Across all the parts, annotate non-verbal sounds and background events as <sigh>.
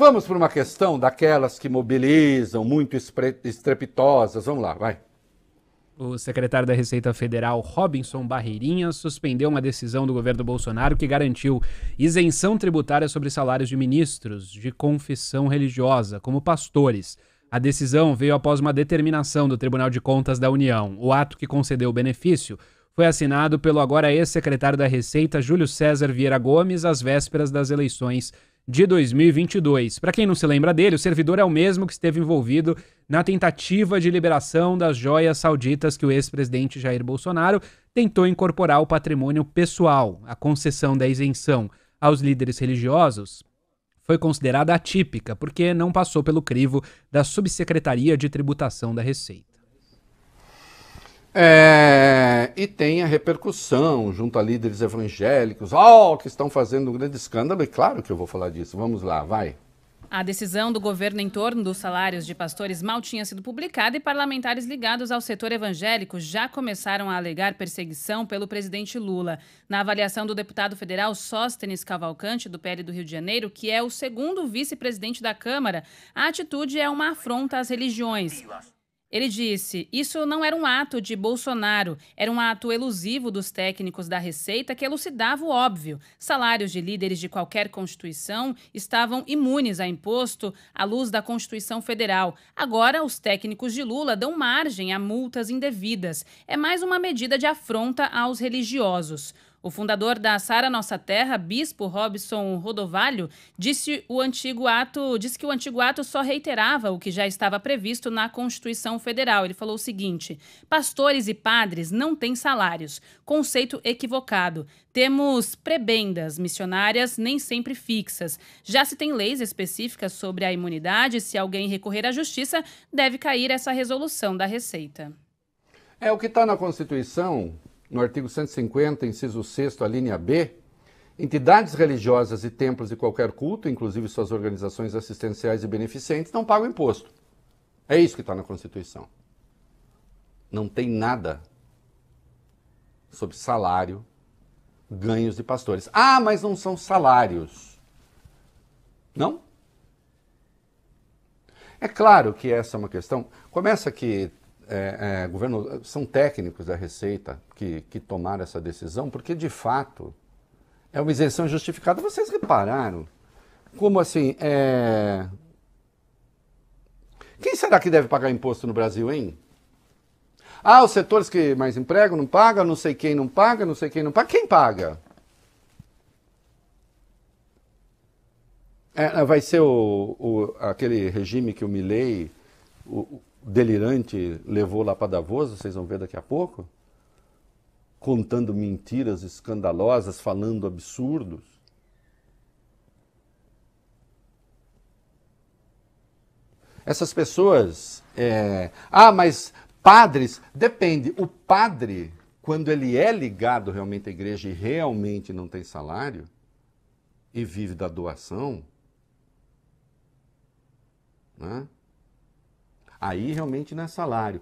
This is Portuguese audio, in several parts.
Vamos para uma questão daquelas que mobilizam, muito estrepitosas. Vamos lá, vai. O secretário da Receita Federal, Robinson Barreirinha, suspendeu uma decisão do governo Bolsonaro que garantiu isenção tributária sobre salários de ministros de confissão religiosa, como pastores. A decisão veio após uma determinação do Tribunal de Contas da União. O ato que concedeu o benefício foi assinado pelo agora ex-secretário da Receita, Júlio César Vieira Gomes, às vésperas das eleições de 2022. Para quem não se lembra dele, o servidor é o mesmo que esteve envolvido na tentativa de liberação das joias sauditas que o ex-presidente Jair Bolsonaro tentou incorporar ao patrimônio pessoal. A concessão da isenção aos líderes religiosos foi considerada atípica porque não passou pelo crivo da Subsecretaria de Tributação da Receita. É, e tem a repercussão junto a líderes evangélicos, oh, que estão fazendo um grande escândalo, e claro que eu vou falar disso. Vamos lá, vai. A decisão do governo em torno dos salários de pastores mal tinha sido publicada e parlamentares ligados ao setor evangélico já começaram a alegar perseguição pelo presidente Lula. Na avaliação do deputado federal Sóstenes Cavalcante, do PL do Rio de Janeiro, que é o segundo vice-presidente da Câmara, a atitude é uma afronta às religiões. Ele disse: Isso não era um ato de Bolsonaro, era um ato elusivo dos técnicos da Receita que elucidava o óbvio. Salários de líderes de qualquer Constituição estavam imunes a imposto à luz da Constituição Federal. Agora, os técnicos de Lula dão margem a multas indevidas. É mais uma medida de afronta aos religiosos. O fundador da Sara Nossa Terra, Bispo Robson Rodovalho, disse, o antigo ato, disse que o antigo ato só reiterava o que já estava previsto na Constituição Federal. Ele falou o seguinte: pastores e padres não têm salários, conceito equivocado. Temos prebendas missionárias nem sempre fixas. Já se tem leis específicas sobre a imunidade, se alguém recorrer à justiça, deve cair essa resolução da Receita. É o que está na Constituição no artigo 150, inciso 6, a linha B, entidades religiosas e templos de qualquer culto, inclusive suas organizações assistenciais e beneficentes, não pagam imposto. É isso que está na Constituição. Não tem nada sobre salário, ganhos de pastores. Ah, mas não são salários. Não? É claro que essa é uma questão. Começa que é, é, governo, são técnicos da Receita que, que tomaram essa decisão, porque de fato é uma isenção justificada. Vocês repararam como assim é... Quem será que deve pagar imposto no Brasil, hein? Ah, os setores que mais empregam não pagam, não sei quem não paga, não sei quem não paga. Quem paga? É, vai ser o, o, aquele regime que o Milley, o, delirante levou lá para Davos, vocês vão ver daqui a pouco, contando mentiras escandalosas, falando absurdos. Essas pessoas. É... Ah, mas padres. Depende. O padre, quando ele é ligado realmente à igreja e realmente não tem salário e vive da doação. Né? Aí realmente não é salário.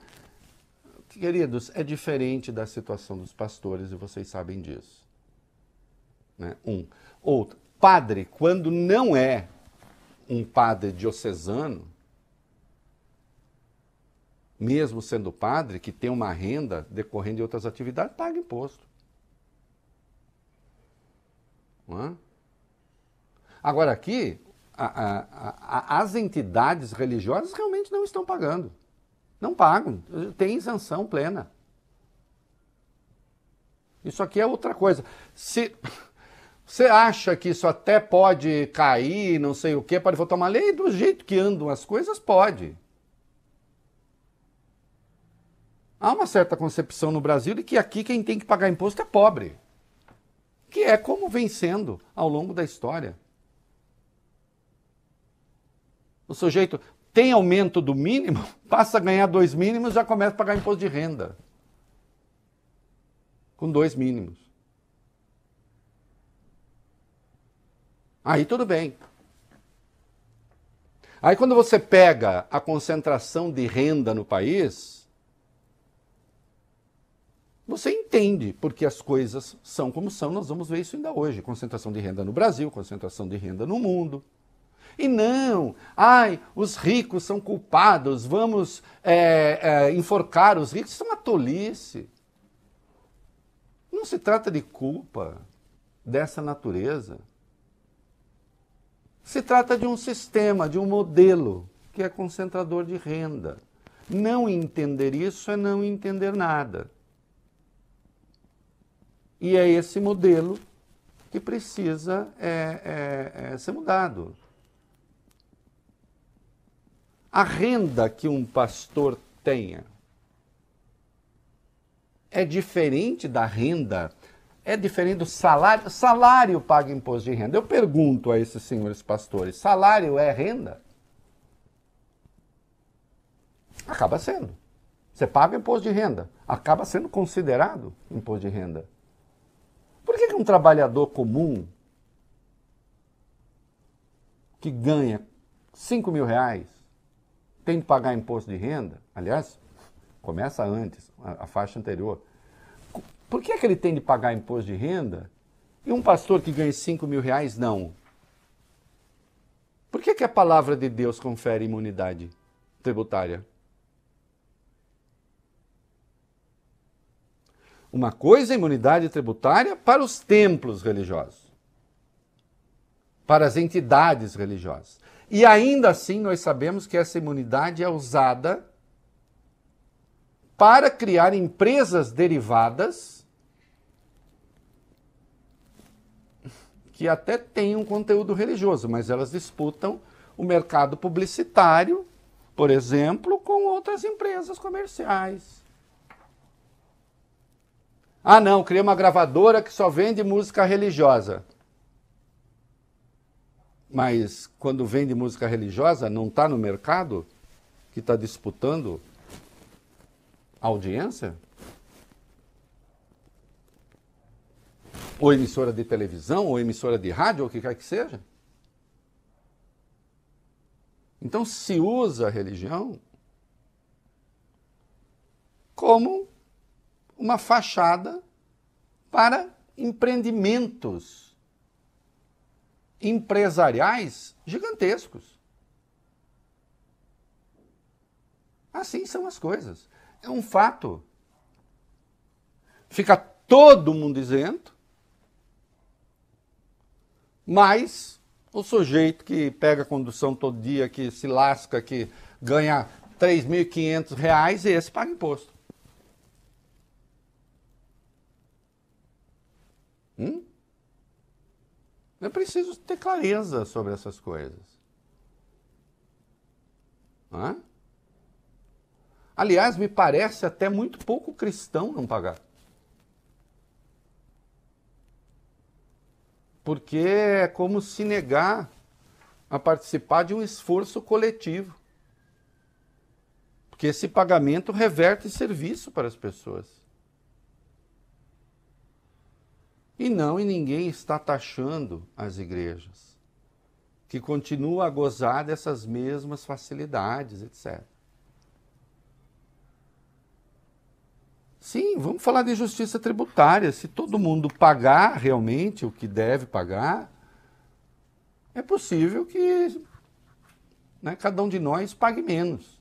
Queridos, é diferente da situação dos pastores e vocês sabem disso. Né? Um. Outro, padre, quando não é um padre diocesano, mesmo sendo padre, que tem uma renda decorrendo de outras atividades, paga imposto. Não é? Agora aqui, a, a, as entidades religiosas realmente não estão pagando. Não pagam, tem isenção plena. Isso aqui é outra coisa. Se você acha que isso até pode cair, não sei o quê, pode voltar uma lei, do jeito que andam as coisas, pode. Há uma certa concepção no Brasil de que aqui quem tem que pagar imposto é pobre, que é como vem sendo ao longo da história. O sujeito tem aumento do mínimo, <laughs> passa a ganhar dois mínimos, já começa a pagar imposto de renda. Com dois mínimos. Aí tudo bem. Aí quando você pega a concentração de renda no país, você entende porque as coisas são como são. Nós vamos ver isso ainda hoje. Concentração de renda no Brasil, concentração de renda no mundo. E não, ai, os ricos são culpados, vamos é, é, enforcar os ricos. Isso é uma tolice. Não se trata de culpa dessa natureza. Se trata de um sistema, de um modelo que é concentrador de renda. Não entender isso é não entender nada. E é esse modelo que precisa é, é, é, ser mudado a renda que um pastor tenha é diferente da renda, é diferente do salário. Salário paga imposto de renda. Eu pergunto a esses senhores pastores: salário é renda? Acaba sendo. Você paga imposto de renda, acaba sendo considerado imposto de renda. Por que, que um trabalhador comum que ganha 5 mil reais tem que pagar imposto de renda, aliás, começa antes, a, a faixa anterior. Por que, é que ele tem de pagar imposto de renda e um pastor que ganha 5 mil reais não? Por que, é que a palavra de Deus confere imunidade tributária? Uma coisa é imunidade tributária para os templos religiosos, para as entidades religiosas. E ainda assim, nós sabemos que essa imunidade é usada para criar empresas derivadas que até têm um conteúdo religioso, mas elas disputam o mercado publicitário, por exemplo, com outras empresas comerciais. Ah, não, criei uma gravadora que só vende música religiosa. Mas quando vende música religiosa, não está no mercado que está disputando audiência? Ou emissora de televisão, ou emissora de rádio, ou o que quer que seja? Então se usa a religião como uma fachada para empreendimentos empresariais gigantescos. Assim são as coisas. É um fato. Fica todo mundo isento, mas o sujeito que pega condução todo dia, que se lasca, que ganha 3.500 reais, esse paga imposto. É preciso ter clareza sobre essas coisas. Não é? Aliás, me parece até muito pouco cristão não pagar. Porque é como se negar a participar de um esforço coletivo. Porque esse pagamento reverte serviço para as pessoas. E não, e ninguém está taxando as igrejas, que continuam a gozar dessas mesmas facilidades, etc. Sim, vamos falar de justiça tributária. Se todo mundo pagar realmente o que deve pagar, é possível que né, cada um de nós pague menos.